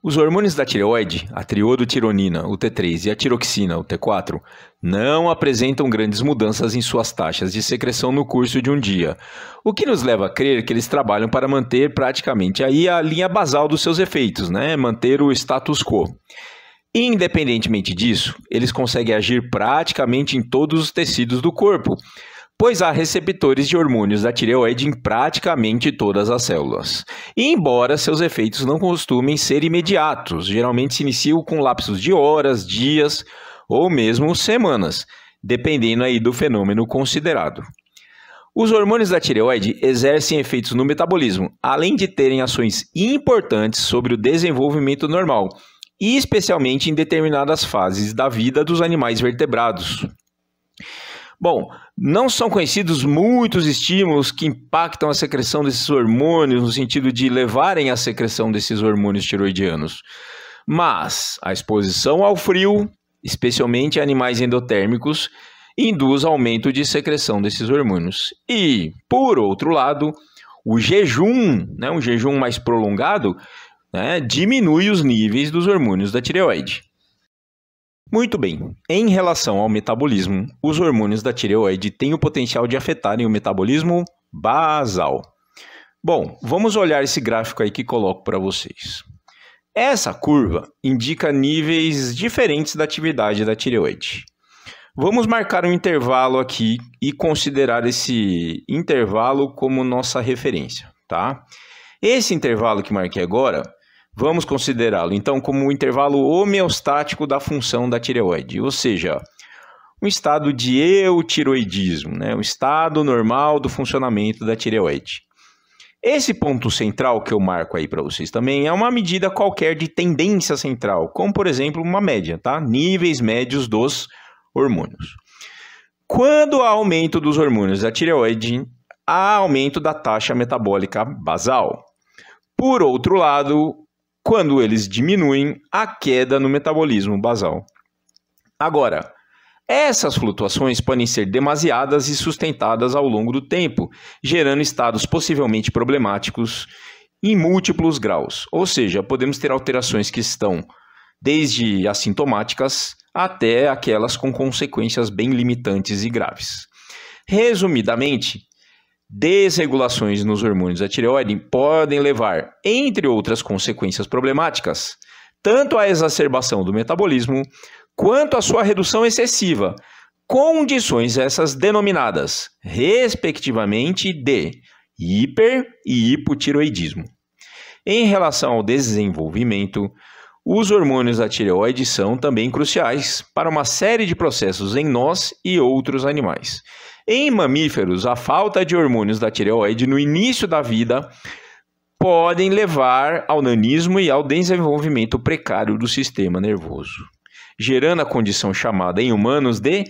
Os hormônios da tireoide, a triodotironina, o T3 e a tiroxina, o T4, não apresentam grandes mudanças em suas taxas de secreção no curso de um dia, o que nos leva a crer que eles trabalham para manter praticamente aí a linha basal dos seus efeitos, né? manter o status quo. Independentemente disso, eles conseguem agir praticamente em todos os tecidos do corpo, pois há receptores de hormônios da tireoide em praticamente todas as células. E embora seus efeitos não costumem ser imediatos, geralmente se iniciam com lapsos de horas, dias ou mesmo semanas, dependendo aí do fenômeno considerado. Os hormônios da tireoide exercem efeitos no metabolismo, além de terem ações importantes sobre o desenvolvimento normal, e especialmente em determinadas fases da vida dos animais vertebrados. Bom, não são conhecidos muitos estímulos que impactam a secreção desses hormônios, no sentido de levarem à secreção desses hormônios tiroidianos. Mas a exposição ao frio, especialmente a animais endotérmicos, induz aumento de secreção desses hormônios. E, por outro lado, o jejum, né, um jejum mais prolongado, né, diminui os níveis dos hormônios da tireoide. Muito bem. Em relação ao metabolismo, os hormônios da tireoide têm o potencial de afetarem o metabolismo basal. Bom, vamos olhar esse gráfico aí que coloco para vocês. Essa curva indica níveis diferentes da atividade da tireoide. Vamos marcar um intervalo aqui e considerar esse intervalo como nossa referência, tá? Esse intervalo que marquei agora Vamos considerá-lo, então, como o um intervalo homeostático da função da tireoide, ou seja, um estado de eutiroidismo, né? um estado normal do funcionamento da tireoide. Esse ponto central que eu marco aí para vocês também é uma medida qualquer de tendência central, como por exemplo uma média, tá? Níveis médios dos hormônios. Quando há aumento dos hormônios da tireoide, há aumento da taxa metabólica basal. Por outro lado, quando eles diminuem a queda no metabolismo basal. Agora, essas flutuações podem ser demasiadas e sustentadas ao longo do tempo, gerando estados possivelmente problemáticos em múltiplos graus. Ou seja, podemos ter alterações que estão desde assintomáticas até aquelas com consequências bem limitantes e graves. Resumidamente, Desregulações nos hormônios da tireoide podem levar, entre outras consequências problemáticas, tanto à exacerbação do metabolismo quanto à sua redução excessiva, condições essas denominadas, respectivamente, de hiper e hipotiroidismo. Em relação ao desenvolvimento, os hormônios da tireoide são também cruciais para uma série de processos em nós e outros animais. Em mamíferos, a falta de hormônios da tireoide no início da vida podem levar ao nanismo e ao desenvolvimento precário do sistema nervoso, gerando a condição chamada em humanos de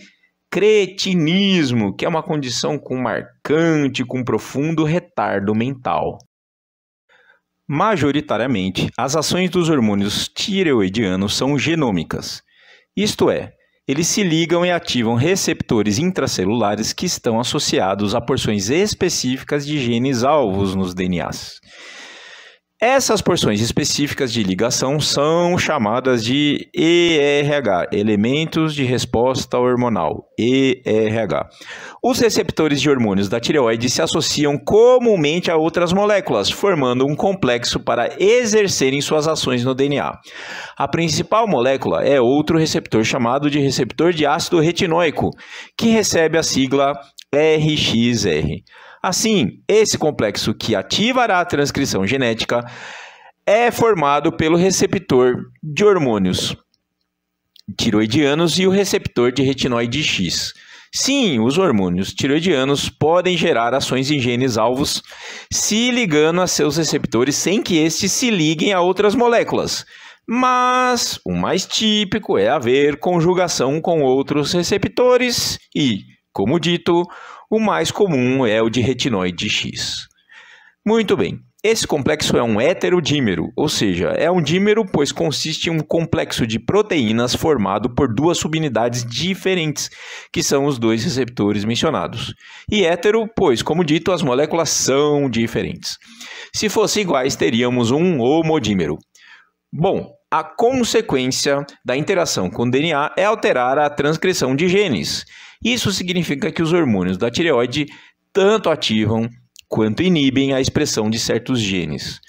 cretinismo, que é uma condição com marcante, com profundo retardo mental. Majoritariamente, as ações dos hormônios tireoidianos são genômicas, isto é, eles se ligam e ativam receptores intracelulares que estão associados a porções específicas de genes alvos nos DNAs. Essas porções específicas de ligação são chamadas de ERH, elementos de resposta hormonal, ERH. Os receptores de hormônios da tireoide se associam comumente a outras moléculas, formando um complexo para exercerem suas ações no DNA. A principal molécula é outro receptor chamado de receptor de ácido retinóico, que recebe a sigla RXR. Assim, esse complexo que ativará a transcrição genética é formado pelo receptor de hormônios tiroidianos e o receptor de retinoide X. Sim, os hormônios tiroidianos podem gerar ações em genes alvos se ligando a seus receptores sem que estes se liguem a outras moléculas. Mas o mais típico é haver conjugação com outros receptores e, como dito, o mais comum é o de retinoide X. Muito bem. Esse complexo é um heterodímero, ou seja, é um dímero pois consiste em um complexo de proteínas formado por duas subunidades diferentes, que são os dois receptores mencionados. E hétero, pois, como dito, as moléculas são diferentes. Se fossem iguais, teríamos um homodímero. Bom, a consequência da interação com o DNA é alterar a transcrição de genes. Isso significa que os hormônios da tireoide tanto ativam quanto inibem a expressão de certos genes.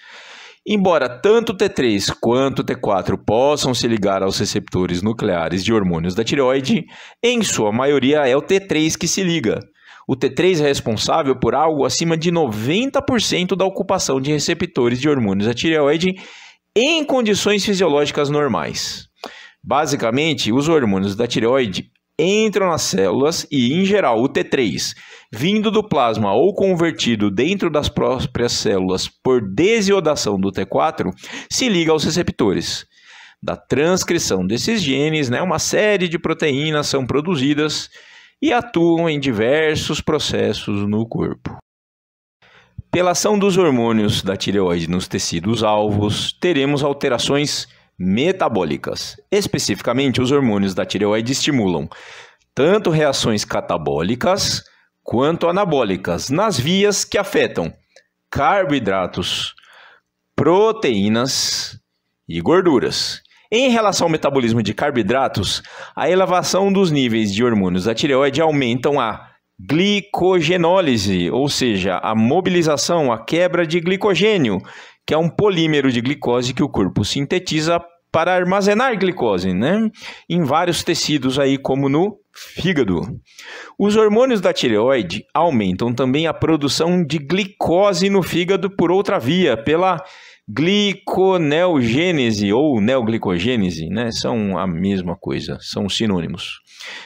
Embora tanto T3 quanto T4 possam se ligar aos receptores nucleares de hormônios da tireoide, em sua maioria é o T3 que se liga. O T3 é responsável por algo acima de 90% da ocupação de receptores de hormônios da tireoide em condições fisiológicas normais. Basicamente, os hormônios da tireoide entram nas células e, em geral, o T3, vindo do plasma ou convertido dentro das próprias células por desiodação do T4, se liga aos receptores. Da transcrição desses genes, né, uma série de proteínas são produzidas e atuam em diversos processos no corpo. Pela ação dos hormônios da tireoide nos tecidos alvos, teremos alterações metabólicas. Especificamente, os hormônios da tireoide estimulam tanto reações catabólicas quanto anabólicas nas vias que afetam carboidratos, proteínas e gorduras. Em relação ao metabolismo de carboidratos, a elevação dos níveis de hormônios da tireoide aumentam a glicogenólise, ou seja, a mobilização, a quebra de glicogênio, que é um polímero de glicose que o corpo sintetiza para armazenar glicose, né? Em vários tecidos aí, como no fígado. Os hormônios da tireoide aumentam também a produção de glicose no fígado por outra via, pela gliconeogênese ou neoglicogênese, né, são a mesma coisa, são sinônimos.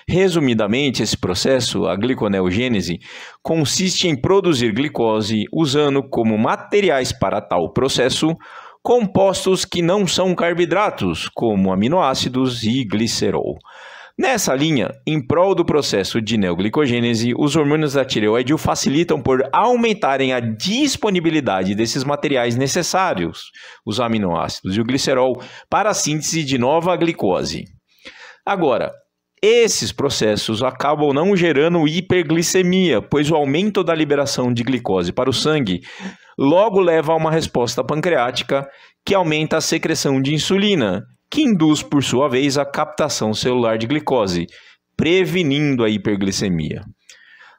Resumidamente, esse processo, a gliconeogênese, consiste em produzir glicose usando como materiais para tal processo compostos que não são carboidratos, como aminoácidos e glicerol. Nessa linha, em prol do processo de neoglicogênese, os hormônios da tireoide o facilitam por aumentarem a disponibilidade desses materiais necessários, os aminoácidos e o glicerol, para a síntese de nova glicose. Agora, esses processos acabam não gerando hiperglicemia, pois o aumento da liberação de glicose para o sangue logo leva a uma resposta pancreática que aumenta a secreção de insulina, que induz, por sua vez, a captação celular de glicose, prevenindo a hiperglicemia.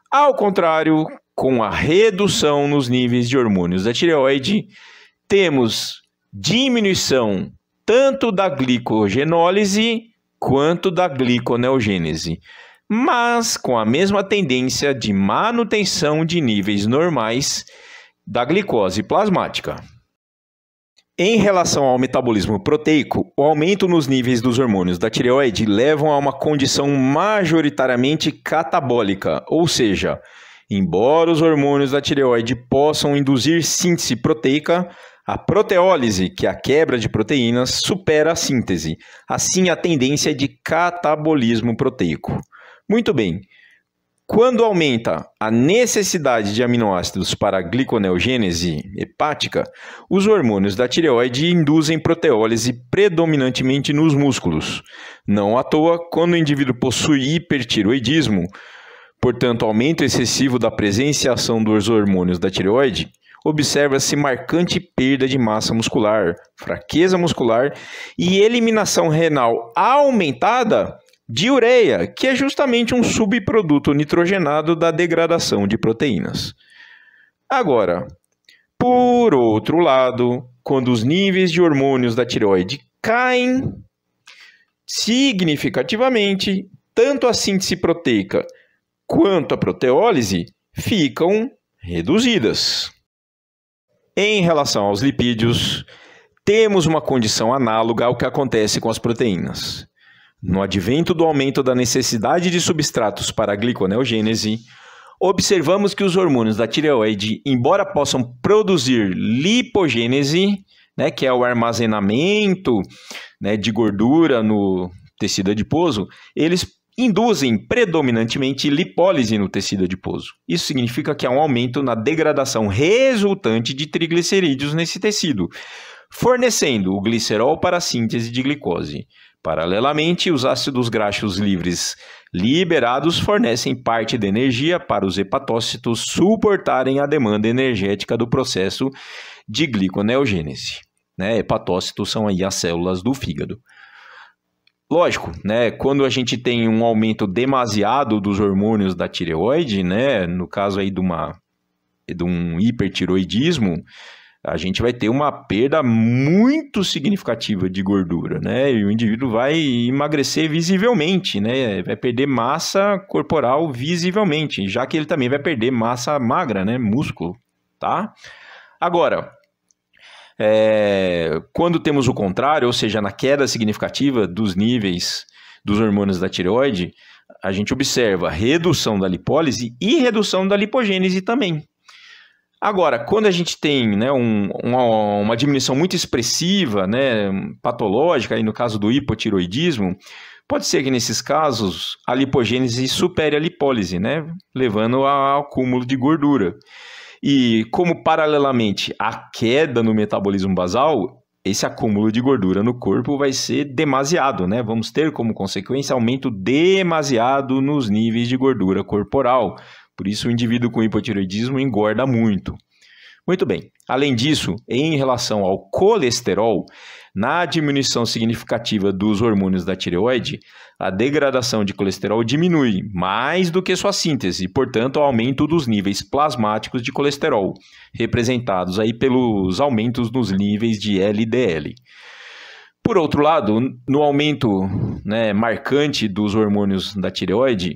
Ao contrário, com a redução nos níveis de hormônios da tireoide, temos diminuição tanto da glicogenólise quanto da gliconeogênese, mas com a mesma tendência de manutenção de níveis normais da glicose plasmática. Em relação ao metabolismo proteico, o aumento nos níveis dos hormônios da tireoide levam a uma condição majoritariamente catabólica, ou seja, embora os hormônios da tireoide possam induzir síntese proteica, a proteólise, que é a quebra de proteínas, supera a síntese. Assim, a tendência é de catabolismo proteico. Muito bem. Quando aumenta a necessidade de aminoácidos para a gliconeogênese hepática, os hormônios da tireoide induzem proteólise predominantemente nos músculos. Não à toa, quando o indivíduo possui hipertiroidismo, portanto aumento excessivo da presenciação dos hormônios da tireoide, observa-se marcante perda de massa muscular, fraqueza muscular e eliminação renal aumentada de ureia, que é justamente um subproduto nitrogenado da degradação de proteínas. Agora, por outro lado, quando os níveis de hormônios da tireoide caem significativamente, tanto a síntese proteica quanto a proteólise ficam reduzidas. Em relação aos lipídios, temos uma condição análoga ao que acontece com as proteínas. No advento do aumento da necessidade de substratos para a gliconeogênese, observamos que os hormônios da tireoide, embora possam produzir lipogênese, né, que é o armazenamento né, de gordura no tecido adiposo, eles induzem predominantemente lipólise no tecido adiposo. Isso significa que há um aumento na degradação resultante de triglicerídeos nesse tecido, fornecendo o glicerol para a síntese de glicose. Paralelamente, os ácidos graxos livres liberados fornecem parte da energia para os hepatócitos suportarem a demanda energética do processo de gliconeogênese. Né? Hepatócitos são aí as células do fígado. Lógico, né? Quando a gente tem um aumento demasiado dos hormônios da tireoide, né? No caso aí de uma de um hipertiroidismo, a gente vai ter uma perda muito significativa de gordura, né? E o indivíduo vai emagrecer visivelmente, né? Vai perder massa corporal visivelmente, já que ele também vai perder massa magra, né? Músculo, tá? Agora, é, quando temos o contrário, ou seja, na queda significativa dos níveis dos hormônios da tireoide, a gente observa redução da lipólise e redução da lipogênese também, Agora, quando a gente tem né, um, uma, uma, diminuição muito expressiva, né, patológica, aí no caso do hipotiroidismo, pode ser que nesses casos a lipogênese supere a lipólise, né, levando ao acúmulo de gordura. E como paralelamente a queda no metabolismo basal, esse acúmulo de gordura no corpo vai ser demasiado, né? Vamos ter como consequência aumento demasiado nos níveis de gordura corporal, por isso, o indivíduo com hipotireoidismo engorda muito. Muito bem. Além disso, em relação ao colesterol, na diminuição significativa dos hormônios da tireoide, a degradação de colesterol diminui mais do que sua síntese, portanto, o aumento dos níveis plasmáticos de colesterol, representados aí pelos aumentos nos níveis de LDL. Por outro lado, no aumento né, marcante dos hormônios da tireoide,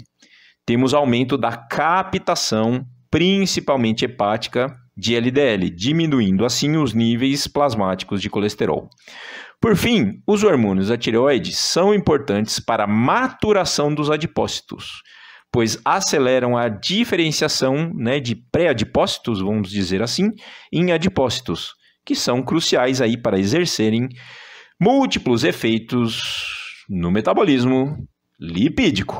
temos aumento da captação, principalmente hepática, de LDL, diminuindo assim os níveis plasmáticos de colesterol. Por fim, os hormônios da tireoide são importantes para a maturação dos adipócitos, pois aceleram a diferenciação né, de pré-adipócitos, vamos dizer assim, em adipócitos, que são cruciais aí para exercerem múltiplos efeitos no metabolismo lipídico.